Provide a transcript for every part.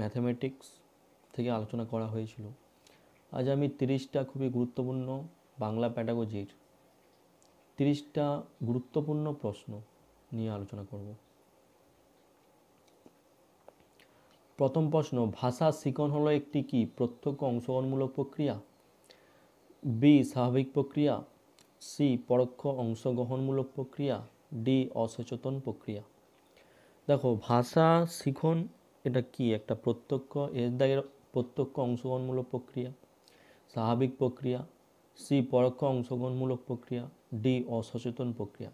mathematics থেকে আলোচনা করা হয়েছিল আজ আমি তিরিশটা খুবই গুরুত্বপূর্ণ বাংলা প্যাটাগজির তিরিশটা গুরুত্বপূর্ণ প্রশ্ন নিয়ে আলোচনা করব প্রথম প্রশ্ন ভাষা শিকন হলো একটি কি প্রত্যক্ষ অংশগ্রহণমূলক প্রক্রিয়া বি স্বাভাবিক প্রক্রিয়া সি পরোক্ষ অংশগ্রহণমূলক প্রক্রিয়া ডি অসচেতন প্রক্রিয়া দেখো ভাষা শিখন এটা কি একটা প্রত্যক্ষ এর দাগের প্রত্যক্ষ অংশগ্রহণমূলক প্রক্রিয়া স্বাভাবিক প্রক্রিয়া সি পরোক্ষ অংশগ্রহণমূলক প্রক্রিয়া ডি অসচেতন প্রক্রিয়া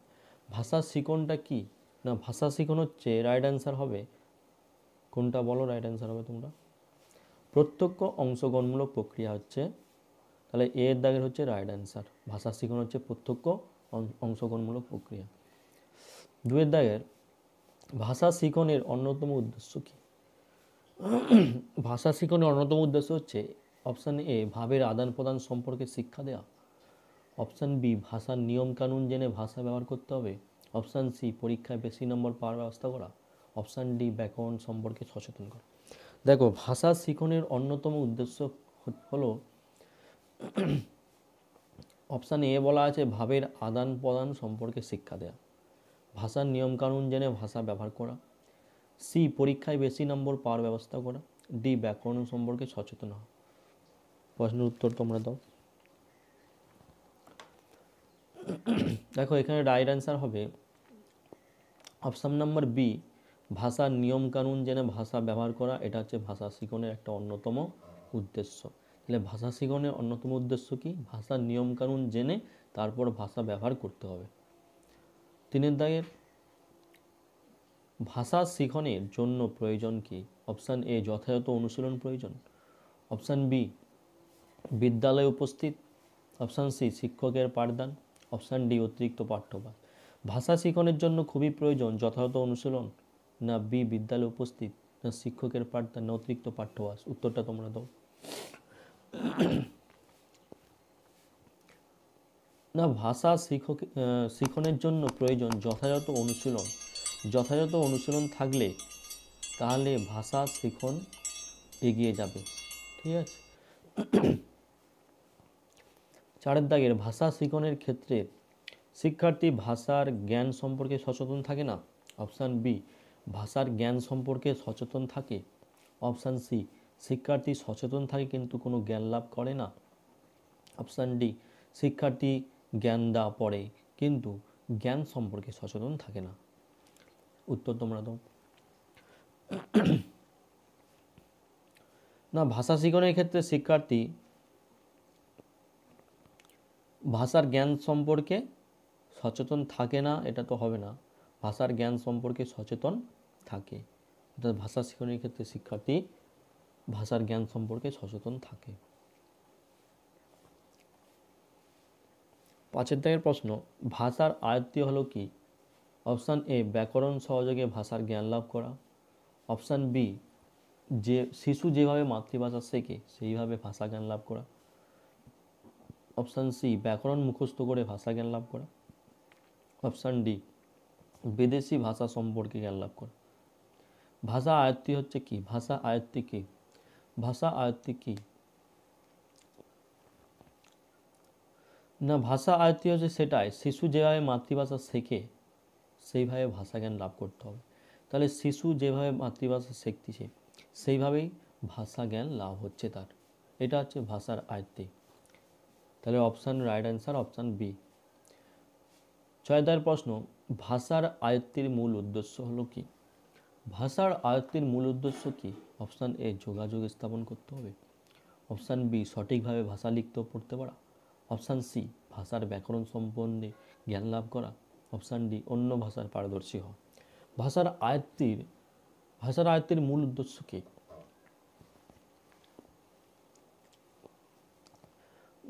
ভাষা শিখনটা কি না ভাষা শিখন হচ্ছে রাইট অ্যান্সার হবে কোনটা বলো রাইট অ্যান্সার হবে তোমরা প্রত্যক্ষ অংশগ্রহণমূলক প্রক্রিয়া হচ্ছে তাহলে এর দাগের হচ্ছে রাইট অ্যান্সার ভাষা শিখন হচ্ছে প্রত্যক্ষ অংশগ্রহণমূলক প্রক্রিয়া দুয়ের দাগের ভাষা শিখনের অন্যতম উদ্দেশ্য কী ভাষা শিখনের অন্যতম উদ্দেশ্য হচ্ছে অপশান এ ভাবের আদান প্রদান সম্পর্কে শিক্ষা দেওয়া অপশান বি ভাষার নিয়মকানুন জেনে ভাষা ব্যবহার করতে হবে অপশান সি পরীক্ষায় বেশি নম্বর পাওয়ার ব্যবস্থা করা অপশান ডি ব্যাকরণ সম্পর্কে সচেতন করা দেখো ভাষা শিখনের অন্যতম উদ্দেশ্য হল অপশান এ বলা আছে ভাবের আদান প্রদান সম্পর্কে শিক্ষা দেওয়া ভাষার নিয়মকানুন জেনে ভাষা ব্যবহার করা সি পরীক্ষায় বেশি নম্বর পাওয়ার ব্যবস্থা করা ডি ব্যাকরণ সম্পর্কে সচেতন হওয়া প্রশ্নের উত্তর তোমরা দাও দেখো এখানে রাইট অ্যান্সার হবে অপশান নাম্বার বি ভাষার নিয়মকানুন জেনে ভাষা ব্যবহার করা এটা হচ্ছে ভাষা শিখনের একটা অন্যতম উদ্দেশ্য তাহলে ভাষা শিখনের অন্যতম উদ্দেশ্য কি ভাষার নিয়মকানুন জেনে তারপর ভাষা ব্যবহার করতে হবে তিনের দায়ের ভাষা শিখনের জন্য প্রয়োজন কি অপশান এ যথাযথ অনুশীলন প্রয়োজন অপশান বি বিদ্যালয়ে উপস্থিত অপশান সি শিক্ষকের পাঠদান অপশান ডি অতিরিক্ত পাঠ্যপাত ভাষা শিখনের জন্য খুবই প্রয়োজন যথাযথ অনুশীলন না বি বিদ্যালয়ে উপস্থিত না শিক্ষকের পাঠদান না অতিরিক্ত পাঠ্যবাস উত্তরটা তোমরা দাও না ভাষা শিক্ষক শিখনের জন্য প্রয়োজন যথাযথ অনুশীলন যথাযথ অনুশীলন থাকলে তাহলে ভাষা শিখন এগিয়ে যাবে ঠিক আছে চারের দাগের ভাষা শিখনের ক্ষেত্রে শিক্ষার্থী ভাষার জ্ঞান সম্পর্কে সচেতন থাকে না অপশান বি ভাষার জ্ঞান সম্পর্কে সচেতন থাকে অপশান সি শিক্ষার্থী সচেতন থাকে কিন্তু কোনো জ্ঞান লাভ করে না অপশান ডি শিক্ষার্থী জ্ঞান দা পড়ে কিন্তু জ্ঞান সম্পর্কে সচেতন থাকে না উত্তর তোমরা দাও না ভাষা শিখনের ক্ষেত্রে শিক্ষার্থী ভাষার জ্ঞান সম্পর্কে সচেতন থাকে না এটা তো হবে না ভাষার জ্ঞান সম্পর্কে সচেতন থাকে অর্থাৎ ভাষা শিখনের ক্ষেত্রে শিক্ষার্থী ভাষার জ্ঞান সম্পর্কে সচেতন থাকে পাঁচের দাগের প্রশ্ন ভাষার আয়ত্তি হলো কি অপশান এ ব্যাকরণ সহযোগে ভাষার জ্ঞান লাভ করা অপশান বি যে শিশু যেভাবে মাতৃভাষা শেখে সেইভাবে ভাষা জ্ঞান লাভ করা অপশান সি ব্যাকরণ মুখস্থ করে ভাষা জ্ঞান লাভ করা অপশান ডি বিদেশি ভাষা সম্পর্কে জ্ঞান লাভ করা ভাষা আয়ত্তি হচ্ছে কি ভাষা আয়ত্তি কি ভাষা আয়ত্তি কি না ভাষা আয়ত্তি হচ্ছে সেটাই শিশু যেভাবে মাতৃভাষা শেখে সেইভাবে ভাষা জ্ঞান লাভ করতে হবে তাহলে শিশু যেভাবে মাতৃভাষা শিখতেছে সেইভাবেই ভাষা জ্ঞান লাভ হচ্ছে তার এটা হচ্ছে ভাষার আয়ত্তে তাহলে option right answer option B ছয়দার প্রশ্ন ভাষার আয়ত্তের মূল উদ্দেশ্য হলো কি ভাষার আয়ত্তের মূল উদ্দেশ্য কি অপশান এ যোগাযোগ স্থাপন করতে হবে অপশান বি সঠিকভাবে ভাষা লিখতে পড়তে পারা অপশান সি ভাষার ব্যাকরণ সম্বন্ধে জ্ঞান লাভ করা অপশান ডি অন্য ভাষার পারদর্শী হওয়া ভাষার আয়ত্তির ভাষার আয়ত্তের মূল উদ্দেশ্য কী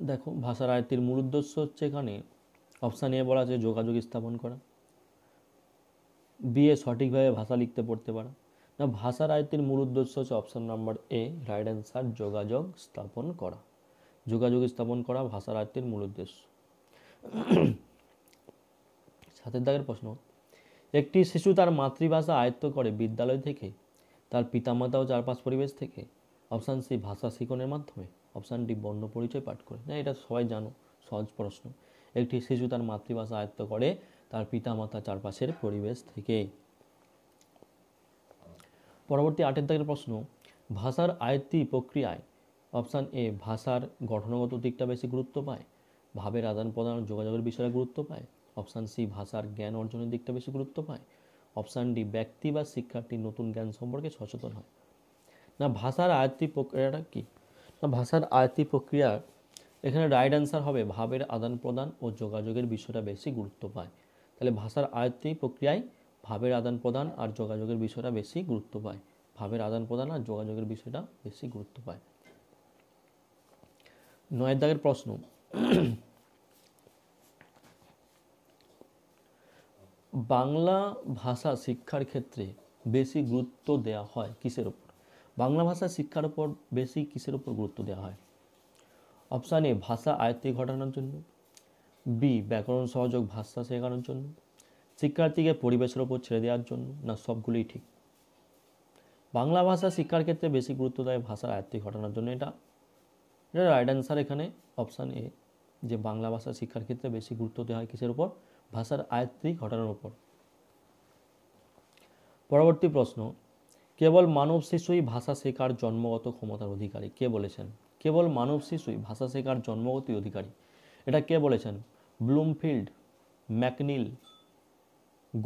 দেখো ভাষার আয়ত্তির মূল উদ্দেশ্য হচ্ছে এখানে অপশান এ বলা আছে যোগাযোগ স্থাপন করা বিয়ে সঠিকভাবে ভাষা লিখতে পড়তে পারা না ভাষার আয়ত্তের মূল উদ্দেশ্য হচ্ছে option number A right answer যোগাযোগ স্থাপন করা যোগাযোগ স্থাপন করা ভাষার আয়ত্তের মূল উদ্দেশ্য সাতের দাগের প্রশ্ন একটি শিশু তার মাতৃভাষা আয়ত্ত করে বিদ্যালয় থেকে তার পিতামাতা ও চারপাশ পরিবেশ থেকে অপশান সি ভাষা শিখনের মাধ্যমে অপশান ডি বর্ণ পরিচয় পাঠ করে না হ্যাঁ, এটা সবাই জানো সহজ প্রশ্ন একটি শিশু তার মাতৃভাষা আয়ত্ত করে তার পিতামাতা চারপাশের পরিবেশ থেকে পরবর্তী আটের দাগের প্রশ্ন ভাষার আয়ত্তি প্রক্রিয়ায় অপশান এ ভাষার গঠনগত দিকটা বেশি গুরুত্ব পায় ভাবের আদান প্রদান যোগাযোগের বিষয়ে গুরুত্ব পায় অপশান সি ভাষার জ্ঞান অর্জনের দিকটা বেশি গুরুত্ব পায় অপশান ডি ব্যক্তি বা শিক্ষার্থী নতুন জ্ঞান সম্পর্কে সচেতন হয় না ভাষার আয়ত্তি প্রক্রিয়াটা কী না ভাষার আয়ত্তি প্রক্রিয়া এখানে রাইট অ্যান্সার হবে ভাবের আদান প্রদান ও যোগাযোগের বিষয়টা বেশি গুরুত্ব পায় তাহলে ভাষার আয়ত্তি প্রক্রিয়ায় ভাবের আদান প্রদান আর যোগাযোগের বিষয়টা বেশি গুরুত্ব পায় ভাবের আদান প্রদান আর যোগাযোগের বিষয়টা বেশি গুরুত্ব পায় নয়ের দাগের প্রশ্ন বাংলা ভাষা শিক্ষার ক্ষেত্রে বেশি গুরুত্ব দেওয়া হয় কিসের উপর বাংলা ভাষা শিক্ষার উপর বেশি কিসের উপর গুরুত্ব দেওয়া হয় অপশান এ ভাষা আয়ত্তি ঘটানোর জন্য বি ব্যাকরণ সহযোগ ভাষা শেখানোর জন্য শিক্ষার্থীকে পরিবেশের ওপর ছেড়ে দেওয়ার জন্য না সবগুলোই ঠিক বাংলা ভাষা শিক্ষার ক্ষেত্রে বেশি গুরুত্ব দেয় ভাষার আয়ত্তি ঘটানোর জন্য এটা এটা রাইট অ্যান্সার এখানে অপশান এ যে বাংলা ভাষা শিক্ষার ক্ষেত্রে বেশি গুরুত্ব দেওয়া হয় কিসের উপর ভাষার আয়ত্তি ঘটানোর উপর পরবর্তী প্রশ্ন কেবল মানব শিশুই ভাষা শেখার জন্মগত ক্ষমতার অধিকারী কে বলেছেন কেবল মানব শিশুই ভাষা শেখার জন্মগত অধিকারী এটা কে বলেছেন ব্লুমফিল্ড ম্যাকনিল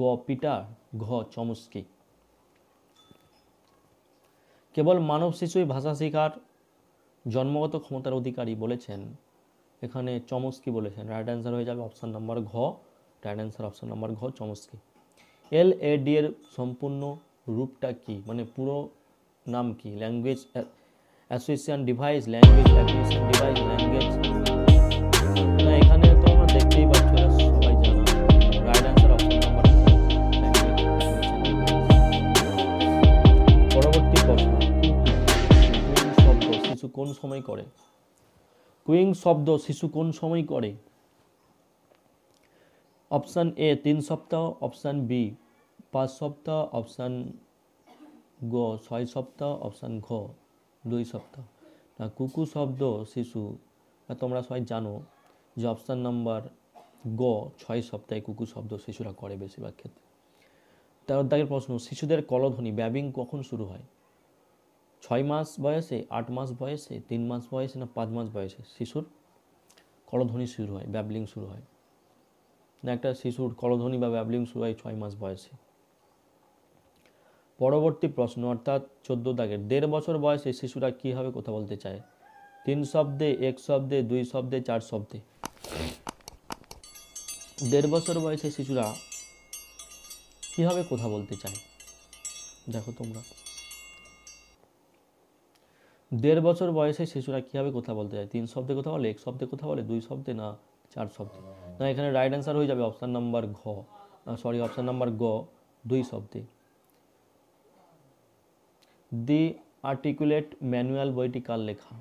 গ পিটার ঘ চমস্কি কেবল মানব শিশুই ভাষা শেখার জন্মগত ক্ষমতার অধিকারী বলেছেন এখানে চমস্কি বলেছেন রাইট অ্যান্সার হয়ে যাবে অপশান নম্বর ঘ রাইট অ্যান্সার অপশন নাম্বার ঘ চমস্কি এল এ ডি এর সম্পূর্ণ রূপটা কি মানে পুরো নাম কি language association device language association device language না এখানে তো আমরা দেখতেই পাচ্ছি সবাই জানা রাইট অ্যান্সার অপশন নাম্বার পরবর্তী প্রশ্ন শব্দ শিশু কোন সময় করে কুইং শব্দ শিশু কোন সময় করে অপশান এ তিন সপ্তাহ অপশান বি পাঁচ সপ্তাহ অপশান গ ছয় সপ্তাহ অপশান ঘ দুই সপ্তাহ না কুকু শব্দ শিশু তোমরা সবাই জানো যে অপশান নাম্বার গ ছয় সপ্তাহে কুকু শব্দ শিশুরা করে বেশিরভাগ ক্ষেত্রে তার দাগের প্রশ্ন শিশুদের কলধ্বনি ব্যাবিং কখন শুরু হয় ছয় মাস বয়সে আট মাস বয়সে তিন মাস বয়সে না পাঁচ মাস বয়সে শিশুর কলধ্বনি শুরু হয় ব্যাবলিং শুরু হয় একটা শিশুর করধ্বনি বা ব্যাবলিং শুরু হয় ছয় মাস বয়সে পরবর্তী প্রশ্ন অর্থাৎ চোদ্দ দাগের দেড় বছর বয়সে শিশুরা কীভাবে কথা বলতে চায় তিন শব্দে এক শব্দে দুই শব্দে চার শব্দে দেড় বছর বয়সে শিশুরা কীভাবে কথা বলতে চায় দেখো তোমরা দেড় বছর বয়সে শিশুরা কীভাবে কথা বলতে চায় তিন শব্দে কথা বলে এক শব্দে কথা বলে দুই শব্দে না চার শব্দে না এখানে রাইট অ্যান্সার হয়ে যাবে অপশান নাম্বার ঘ সরি অপশান নাম্বার গ দুই শব্দে দি আর্টিকুলেট ম্যানুয়াল বইটি কার লেখা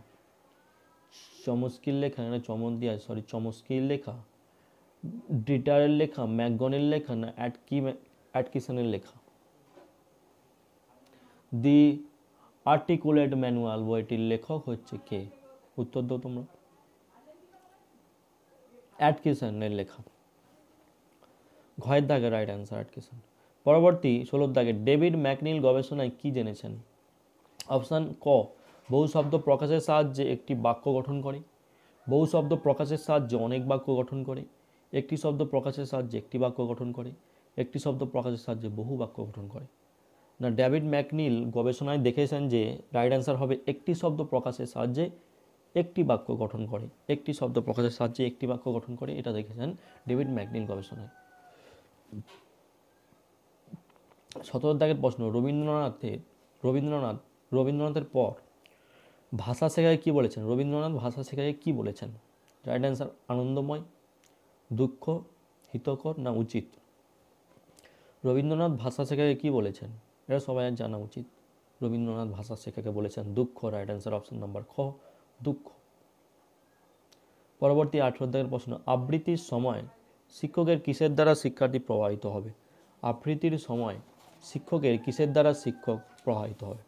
চমস্কির লেখা এখানে চমক দিয়ে সরি চমস্কির লেখা ডিটারের লেখা ম্যাকগনের লেখা না অ্যাটকি অ্যাটকিসনের লেখা দি আর্টিকুলেট ম্যানুয়াল বইটির লেখক হচ্ছে কে উত্তর দাও তোমরা অ্যাটকিসনের লেখা ঘয়ের দাগের রাইট অ্যান্সার অ্যাটকিসন পরবর্তী ষোলোর দাগে ডেভিড ম্যাকনিল গবেষণায় কি জেনেছেন অপশান ক বহু শব্দ প্রকাশের সাহায্যে একটি বাক্য গঠন করে বহু শব্দ প্রকাশের সাহায্যে অনেক বাক্য গঠন করে একটি শব্দ প্রকাশের সাহায্যে একটি বাক্য গঠন করে একটি শব্দ প্রকাশের সাহায্যে বহু বাক্য গঠন করে না ডেভিড ম্যাকনিল গবেষণায় দেখেছেন যে রাইট অ্যান্সার হবে একটি শব্দ প্রকাশের সাহায্যে একটি বাক্য গঠন করে একটি শব্দ প্রকাশের সাহায্যে একটি বাক্য গঠন করে এটা দেখেছেন ডেভিড ম্যাগনিল গবেষণায় সতর দাগের প্রশ্ন রবীন্দ্রনাথের রবীন্দ্রনাথ রবীন্দ্রনাথের পর ভাষা শেখায় কি বলেছেন রবীন্দ্রনাথ ভাষা শেখায় কি বলেছেন রাইট অ্যান্সার আনন্দময় দুঃখ হিতকর না উচিত রবীন্দ্রনাথ ভাষা শেখাকে কি বলেছেন এটা সবাই জানা উচিত রবীন্দ্রনাথ ভাষা শেখাকে বলেছেন দুঃখ রাইট অ্যান্সার অপশন নাম্বার খ দুঃখ পরবর্তী আঠেরো অধ্যায়ের প্রশ্ন আবৃত্তির সময় শিক্ষকের কিসের দ্বারা শিক্ষার্থী প্রভাবিত হবে আবৃত্তির সময় শিক্ষকের কিসের দ্বারা শিক্ষক প্রভাবিত হবে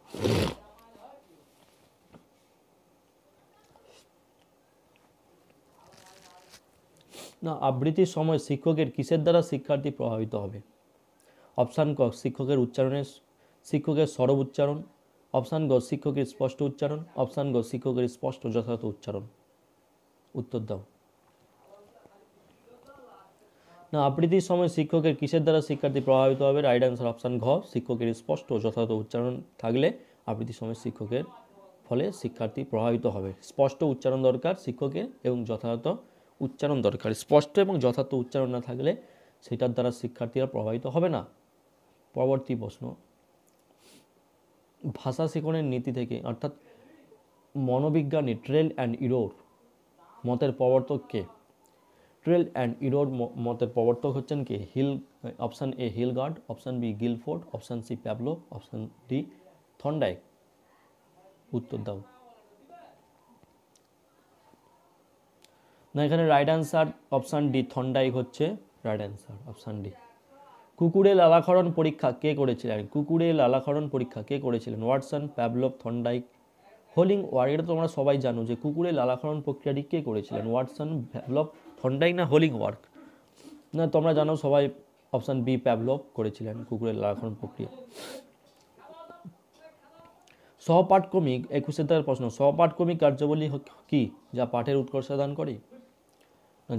না আবৃত্তির সময় শিক্ষকের কিসের দ্বারা শিক্ষার্থী প্রভাবিত হবে অপশান ক শিক্ষকের উচ্চারণের শিক্ষকের স্বরব উচ্চারণ অপশান গ শিক্ষকের স্পষ্ট উচ্চারণ অপশান গ শিক্ষকের স্পষ্ট যথাযথ উচ্চারণ উত্তর দাও না আবৃত্তির সময় শিক্ষকের কিসের দ্বারা শিক্ষার্থী প্রভাবিত হবে রাইট অ্যান্সার অপশান ঘ শিক্ষকের স্পষ্ট যথাযথ উচ্চারণ থাকলে আবৃত্তির সময় শিক্ষকের ফলে শিক্ষার্থী প্রভাবিত হবে স্পষ্ট উচ্চারণ দরকার শিক্ষকের এবং যথাযথ উচ্চারণ দরকার স্পষ্ট এবং যথার্থ উচ্চারণ না থাকলে সেটার দ্বারা শিক্ষার্থীরা প্রভাবিত হবে না পরবর্তী প্রশ্ন ভাষা শিক্ষণের নীতি থেকে অর্থাৎ মনোবিজ্ঞানী ট্রেল অ্যান্ড ইরোর মতের প্রবর্তক কে ট্রেল অ্যান্ড ইরোর মতের প্রবর্তক হচ্ছেন কে হিল option A Hilgard option B Guilford option C Pavlov option D Thorndike উত্তর দাও না এখানে right answer option D Thorndike হচ্ছে রাইট অ্যান্সার অপশান ডি কুকুরে লালাক্ষরণ পরীক্ষা কে করেছিলেন কুকুরে লালাক্ষরণ পরীক্ষা কে করেছিলেন Watson Pavlov Thorndike Hollingworth এটা তোমরা সবাই জানো যে কুকুরে লালাক্ষরণ প্রক্রিয়াটি কে করেছিলেন ওয়াটসন প্যাবলক থন্ডাইক না হোলিং ওয়ার্ক না তোমরা জানো সবাই অপশান বি প্যাবলক করেছিলেন কুকুরের লালাক্ষরণ প্রক্রিয়া সহপাঠক্রমিক একুশে তার প্রশ্ন সহপাঠক্রমিক কার্যাবলী কি যা পাঠের উৎকর্ষ দান করে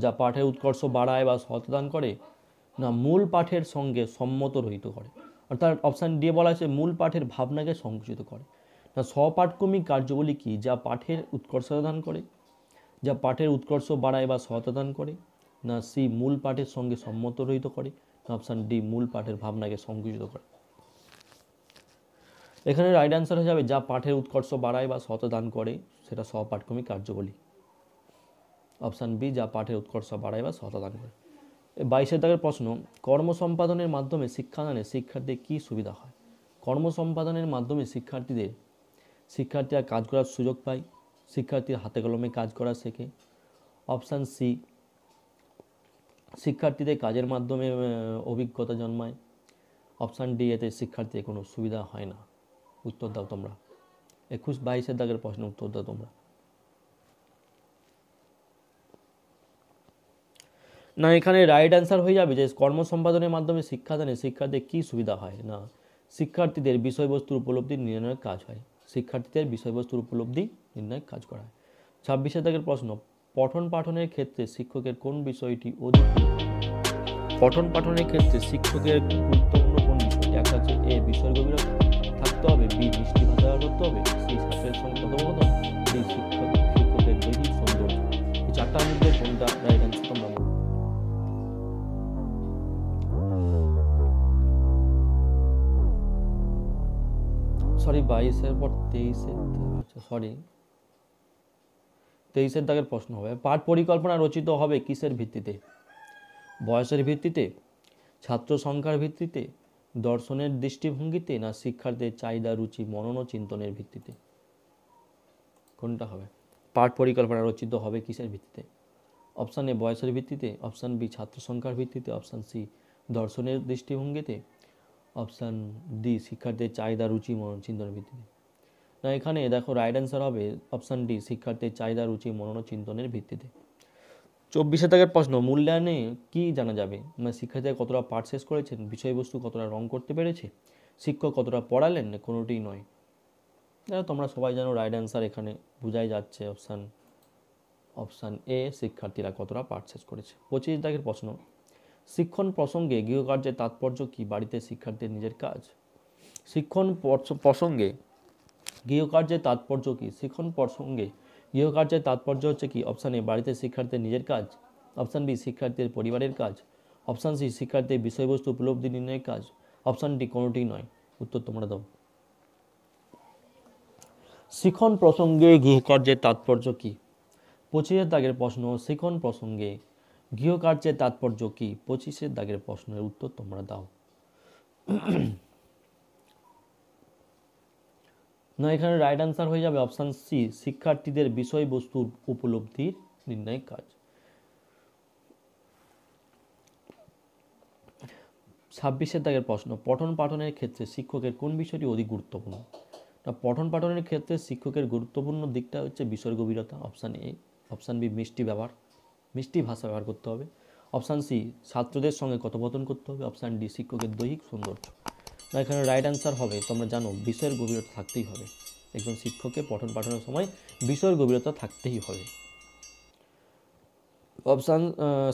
যা পাঠের উৎকর্ষ বাড়ায় বা দান করে না মূল পাঠের সঙ্গে সম্মত রহিত করে অর্থাৎ অপশান ডি বলা হয়েছে মূল পাঠের ভাবনাকে সংকুচিত করে না স্বপাঠক্রমিক কার্যবলী কি যা পাঠের উৎকর্ষ দান করে যা পাঠের উৎকর্ষ বাড়ায় বা সহায়তা দান করে না সি মূল পাঠের সঙ্গে সম্মত রহিত করে না অপশান ডি মূল পাঠের ভাবনাকে সংকুচিত করে এখানে রাইট অ্যান্সার হয়ে যাবে যা পাঠের উৎকর্ষ বাড়ায় বা সহায়তা দান করে সেটা সহপাঠক্রমিক কার্যবলী অপশান বি যা পাঠের উৎকর্ষ বাড়ায় বা সহায়তা দান করে বাইশের দাগের প্রশ্ন কর্ম সম্পাদনের মাধ্যমে শিক্ষাদানে শিক্ষার্থীর কী সুবিধা হয় কর্ম সম্পাদনের মাধ্যমে শিক্ষার্থীদের শিক্ষার্থীরা কাজ করার সুযোগ পায় শিক্ষার্থীর হাতে কলমে কাজ করা শেখে অপশান সি শিক্ষার্থীদের কাজের মাধ্যমে অভিজ্ঞতা জন্মায় অপশান ডি এতে শিক্ষার্থীদের কোনো সুবিধা হয় না উত্তর দাও তোমরা একুশ বাইশের দাগের প্রশ্ন উত্তর দাও তোমরা না এখানে রাইট অ্যান্সার হয়ে যাবে যে কর্ম সম্পাদনের মাধ্যমে শিক্ষাদানে শিক্ষার্থীদের কী সুবিধা হয় না শিক্ষার্থীদের বিষয়বস্তুর উপলব্ধি নির্ণয়ের কাজ হয় শিক্ষার্থীদের বিষয়বস্তুর উপলব্ধি নির্ণয়ের কাজ করা হয় ছাব্বিশে প্রশ্ন পঠন পাঠনের ক্ষেত্রে শিক্ষকের কোন বিষয়টি অধিক পঠন পাঠনের ক্ষেত্রে শিক্ষকের গুরুত্বপূর্ণ কোন বিষয়টি একটা হচ্ছে এ বিষয়গুলো থাকতে হবে বি দৃষ্টিভাষা করতে হবে সেই ছাত্রের সঙ্গে কথা সরি বাইশের পর তেইশে আচ্ছা সরি তেইশের দাগের প্রশ্ন হবে পাঠ পরিকল্পনা রচিত হবে কিসের ভিত্তিতে বয়সের ভিত্তিতে ছাত্র সংখ্যার ভিত্তিতে দর্শনের দৃষ্টিভঙ্গিতে না শিক্ষার্থীর চাহিদা রুচি মনন ও চিন্তনের ভিত্তিতে কোনটা হবে পাঠ পরিকল্পনা রচিত হবে কিসের ভিত্তিতে অপশান এ বয়সের ভিত্তিতে অপশান বি ছাত্র সংখ্যার ভিত্তিতে অপশান সি দর্শনের দৃষ্টিভঙ্গিতে অপশান ডি শিক্ষার্থীর চাহিদা রুচি মনন চিন্তনের ভিত্তিতে না এখানে দেখো রাইট অ্যান্সার হবে অপশান ডি শিক্ষার্থীর চাহিদা রুচি মনন চিন্তনের ভিত্তিতে চব্বিশে থেকে প্রশ্ন মূল্যায়নে কি জানা যাবে মানে শিক্ষার্থীরা কতটা পাঠ শেষ করেছেন বিষয়বস্তু কতটা রং করতে পেরেছে শিক্ষক কতটা পড়ালেন কোনোটি নয় দেখো তোমরা সবাই জানো রাইট অ্যান্সার এখানে বোঝাই যাচ্ছে অপশান অপশান এ শিক্ষার্থীরা কতটা পাঠ শেষ করেছে পঁচিশ দাগের প্রশ্ন শিক্ষণ প্রসঙ্গে গৃহকার্যের তাৎপর্য কি বাড়িতে শিক্ষার্থীর নিজের কাজ শিক্ষণ প্রসঙ্গে গৃহকার্যের তাৎপর্য কি শিক্ষণ প্রসঙ্গে গৃহকার্যের তাৎপর্য হচ্ছে কি অপশান এ বাড়িতে শিক্ষার্থীর নিজের কাজ অপশান বি শিক্ষার্থীর পরিবারের কাজ অপশান সি শিক্ষার্থীর বিষয়বস্তু উপলব্ধি নির্ণয়ের কাজ অপশান ডি কোনোটি নয় উত্তর তোমরা দাও শিক্ষণ প্রসঙ্গে গৃহকার্যের তাৎপর্য কি পঁচিশের দাগের প্রশ্ন শিক্ষণ প্রসঙ্গে গৃহকার্যের তাৎপর্য কি পঁচিশের দাগের প্রশ্নের উত্তর তোমরা দাও না এখানে রাইট আনসার হয়ে যাবে অপশান সি শিক্ষার্থীদের বিষয়বস্তুর উপলব্ধির নির্ণয় কাজ ছাব্বিশের দাগের প্রশ্ন পঠন পাঠনের ক্ষেত্রে শিক্ষকের কোন বিষয়টি অধিক গুরুত্বপূর্ণ না পঠন পাঠনের ক্ষেত্রে শিক্ষকের গুরুত্বপূর্ণ দিকটা হচ্ছে বিষয় গভীরতা অপশান এ অপশান বি মিষ্টি ব্যবহার মিষ্টি ভাষা ব্যবহার করতে হবে অপশান সি ছাত্রদের সঙ্গে কথোপকথন করতে হবে অপশান ডি শিক্ষকের দৈহিক সৌন্দর্য না এখানে রাইট অ্যান্সার হবে তোমরা জানো বিষয়ের গভীরতা থাকতেই হবে একজন শিক্ষকের পঠন পাঠানোর সময় বিষয়ের গভীরতা থাকতেই হবে অপশান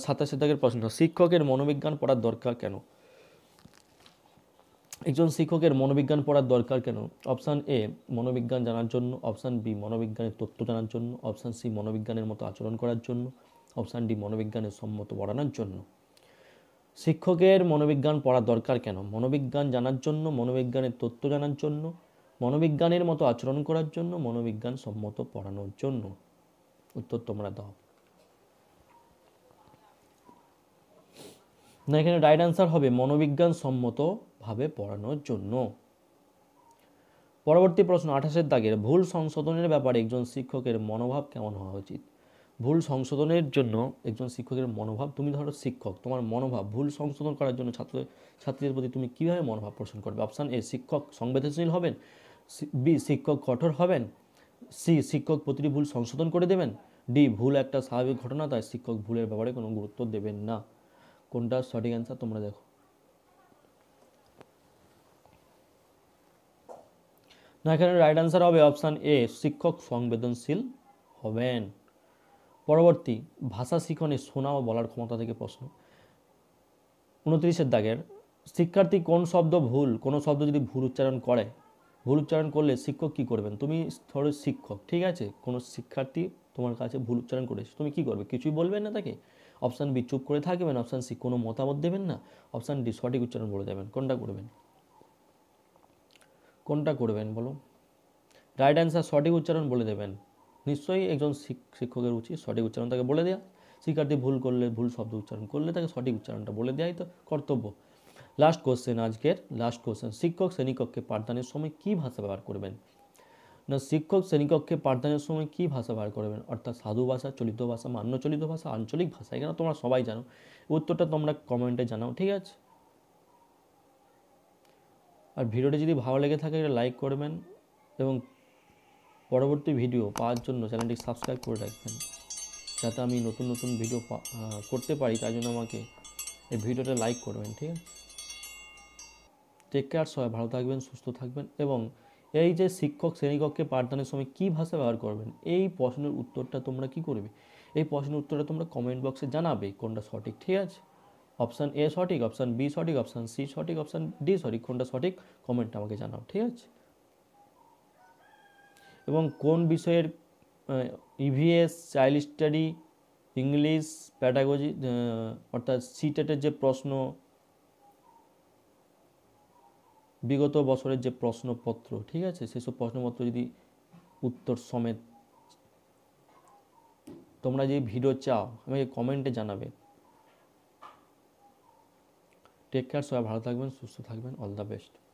সাতাশে দাগের প্রশ্ন শিক্ষকের মনোবিজ্ঞান পড়ার দরকার কেন একজন শিক্ষকের মনোবিজ্ঞান পড়ার দরকার কেন অপশান এ মনোবিজ্ঞান জানার জন্য অপশান বি মনোবিজ্ঞানের তথ্য জানার জন্য অপশান সি মনোবিজ্ঞানের মতো আচরণ করার জন্য অপশানটি মনোবিজ্ঞানের সম্মত পড়ানোর জন্য শিক্ষকের মনোবিজ্ঞান পড়া দরকার কেন মনোবিজ্ঞান জানার জন্য মনোবিজ্ঞানের তথ্য জানার জন্য মনোবিজ্ঞানের মতো আচরণ করার জন্য মনোবিজ্ঞান সম্মত পড়ানোর জন্য উত্তর তোমরা দাও না এখানে রাইট অ্যান্সার হবে মনোবিজ্ঞান সম্মতভাবে পড়ানোর জন্য পরবর্তী প্রশ্ন আঠাশের দাগের ভুল সংশোধনের ব্যাপারে একজন শিক্ষকের মনোভাব কেমন হওয়া উচিত ভুল সংশোধনের জন্য একজন শিক্ষকের মনোভাব তুমি ধরো শিক্ষক তোমার মনোভাব ভুল সংশোধন করার জন্য ছাত্র ছাত্রীদের প্রতি তুমি কীভাবে মনোভাব পোষণ করবে অপশান এ শিক্ষক সংবেদনশীল হবেন বি শিক্ষক কঠোর হবেন সি শিক্ষক প্রতিটি ভুল সংশোধন করে দেবেন ডি ভুল একটা স্বাভাবিক ঘটনা তাই শিক্ষক ভুলের ব্যাপারে কোনো গুরুত্ব দেবেন না কোনটা সঠিক অ্যান্সার তোমরা দেখো না এখানে রাইট অ্যান্সার হবে অপশান এ শিক্ষক সংবেদনশীল হবেন পরবর্তী ভাষা শিখনে শোনা ও বলার ক্ষমতা থেকে প্রশ্ন উনত্রিশের দাগের শিক্ষার্থী কোন শব্দ ভুল কোন শব্দ যদি ভুল উচ্চারণ করে ভুল উচ্চারণ করলে শিক্ষক কি করবেন তুমি ধরো শিক্ষক ঠিক আছে কোনো শিক্ষার্থী তোমার কাছে ভুল উচ্চারণ করেছে তুমি কি করবে কিছুই বলবেন না তাকে অপশান বি চুপ করে থাকবেন অপশান সি কোনো মতামত দেবেন না অপশান ডি সঠিক উচ্চারণ বলে দেবেন কোনটা করবেন কোনটা করবেন বলো রাইট অ্যান্সার সঠিক উচ্চারণ বলে দেবেন নিশ্চয়ই একজন শিক্ষকের উচিত সঠিক উচ্চারণ তাকে বলে দেওয়া শিক্ষার্থী ভুল করলে ভুল শব্দ উচ্চারণ করলে তাকে সঠিক উচ্চারণটা বলে দেওয়াই তো কর্তব্য লাস্ট কোশ্চেন আজকের লাস্ট কোশ্চেন শিক্ষক শ্রেণীকক্ষে পাঠদানের সময় কী ভাষা ব্যবহার করবেন না শিক্ষক শ্রেণীকক্ষে পাঠদানের সময় কী ভাষা ব্যবহার করবেন অর্থাৎ সাধু ভাষা চলিত ভাষা মান্য চলিত ভাষা আঞ্চলিক ভাষা এখানে তোমরা সবাই জানো উত্তরটা তোমরা কমেন্টে জানাও ঠিক আছে আর ভিডিওটি যদি ভালো লেগে থাকে এটা লাইক করবেন এবং পরবর্তী ভিডিও পাওয়ার জন্য চ্যানেলটি সাবস্ক্রাইব করে রাখবেন যাতে আমি নতুন নতুন ভিডিও করতে পারি তাই জন্য আমাকে এই ভিডিওটা লাইক করবেন ঠিক আছে টেক কেয়ার সবাই ভালো থাকবেন সুস্থ থাকবেন এবং এই যে শিক্ষক শ্রেণীকক্ষে পাঠদানের সময় কী ভাষা ব্যবহার করবেন এই প্রশ্নের উত্তরটা তোমরা কি করবে এই প্রশ্নের উত্তরটা তোমরা কমেন্ট বক্সে জানাবে কোনটা সঠিক ঠিক আছে অপশান এ সঠিক অপশান বি সঠিক অপশান সি সঠিক অপশান ডি সঠিক কোনটা সঠিক কমেন্ট আমাকে জানাও ঠিক আছে এবং কোন বিষয়ের EVS child study English pedagogy অর্থাৎ সিটেটের e যে প্রশ্ন বিগত বছরের যে প্রশ্নপত্র ঠিক আছে সেসব প্রশ্নপত্র যদি উত্তর সমেত তোমরা যে ভিডিও চাও আমাকে কমেন্টে জানাবে টেক কেয়ার সবাই ভালো থাকবেন সুস্থ থাকবেন অল দ্য বেস্ট